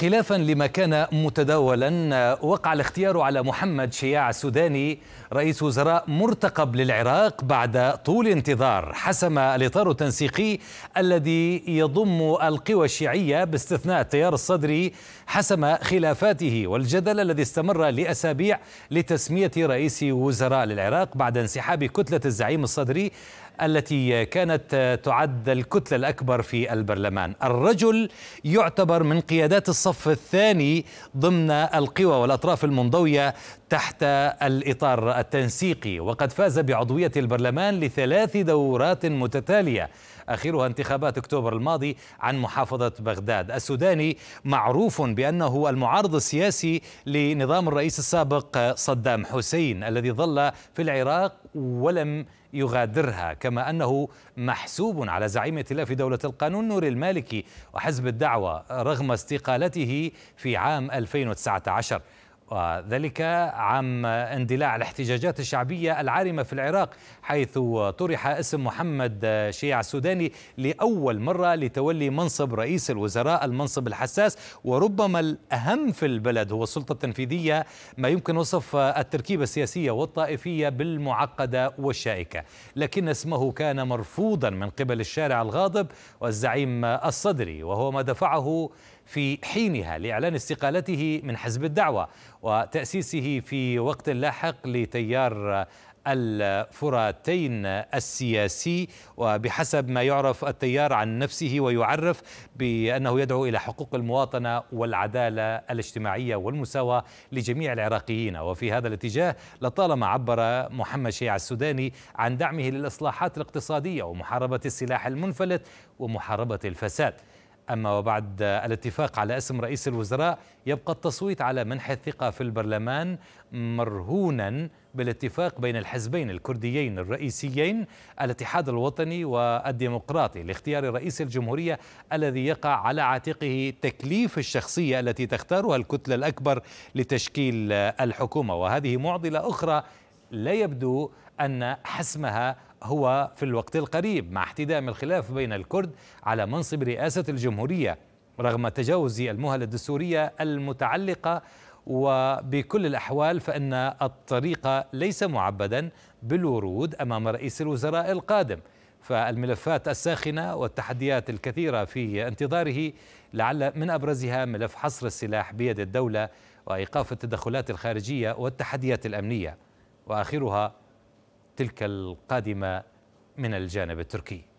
خلافا لما كان متداولا وقع الاختيار على محمد شياع السوداني رئيس وزراء مرتقب للعراق بعد طول انتظار حسم الاطار التنسيقي الذي يضم القوى الشيعيه باستثناء التيار الصدري حسم خلافاته والجدل الذي استمر لاسابيع لتسميه رئيس وزراء للعراق بعد انسحاب كتله الزعيم الصدري التي كانت تعد الكتلة الأكبر في البرلمان الرجل يعتبر من قيادات الصف الثاني ضمن القوى والأطراف المنضوية تحت الإطار التنسيقي وقد فاز بعضوية البرلمان لثلاث دورات متتالية آخرها انتخابات أكتوبر الماضي عن محافظة بغداد السوداني معروف بأنه المعارض السياسي لنظام الرئيس السابق صدام حسين الذي ظل في العراق ولم يغادرها كما أنه محسوب على زعيم ائتلاف دولة القانون نور المالكي وحزب الدعوة رغم استقالته في عام 2019 وذلك عام اندلاع الاحتجاجات الشعبية العارمة في العراق حيث طرح اسم محمد شيع السوداني لأول مرة لتولي منصب رئيس الوزراء المنصب الحساس وربما الأهم في البلد هو السلطة التنفيذية ما يمكن وصف التركيبة السياسية والطائفية بالمعقدة والشائكة لكن اسمه كان مرفوضا من قبل الشارع الغاضب والزعيم الصدري وهو ما دفعه في حينها لإعلان استقالته من حزب الدعوة وتأسيسه في وقت لاحق لتيار الفراتين السياسي وبحسب ما يعرف التيار عن نفسه ويعرف بأنه يدعو إلى حقوق المواطنة والعدالة الاجتماعية والمساواة لجميع العراقيين وفي هذا الاتجاه لطالما عبر محمد شيع السوداني عن دعمه للإصلاحات الاقتصادية ومحاربة السلاح المنفلت ومحاربة الفساد أما وبعد الاتفاق على اسم رئيس الوزراء يبقى التصويت على منح الثقة في البرلمان مرهونا بالاتفاق بين الحزبين الكرديين الرئيسيين الاتحاد الوطني والديمقراطي لاختيار رئيس الجمهورية الذي يقع على عاتقه تكليف الشخصية التي تختارها الكتلة الأكبر لتشكيل الحكومة وهذه معضلة أخرى لا يبدو أن حسمها هو في الوقت القريب مع احتدام الخلاف بين الكرد على منصب رئاسة الجمهورية رغم تجاوز المهل الدستورية المتعلقة وبكل الأحوال فإن الطريق ليس معبدا بالورود أمام رئيس الوزراء القادم فالملفات الساخنة والتحديات الكثيرة في انتظاره لعل من أبرزها ملف حصر السلاح بيد الدولة وإيقاف التدخلات الخارجية والتحديات الأمنية وآخرها تلك القادمة من الجانب التركي